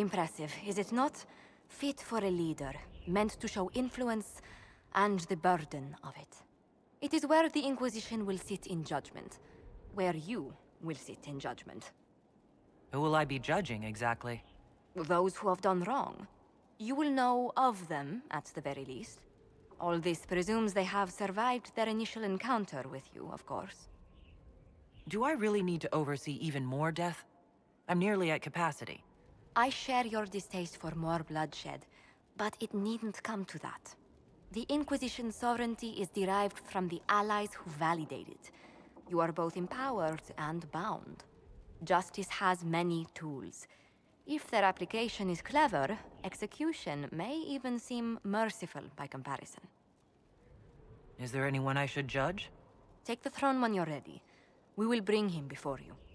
Impressive, is it not? Fit for a leader, meant to show influence and the burden of it. It is where the Inquisition will sit in judgment, where you will sit in judgment. Who will I be judging, exactly? Those who have done wrong. You will know of them, at the very least. All this presumes they have survived their initial encounter with you, of course. Do I really need to oversee even more death? I'm nearly at capacity. I share your distaste for more bloodshed, but it needn't come to that. The Inquisition's sovereignty is derived from the allies who validate it. You are both empowered and bound. Justice has many tools. If their application is clever, execution may even seem merciful by comparison. Is there anyone I should judge? Take the throne when you're ready. We will bring him before you.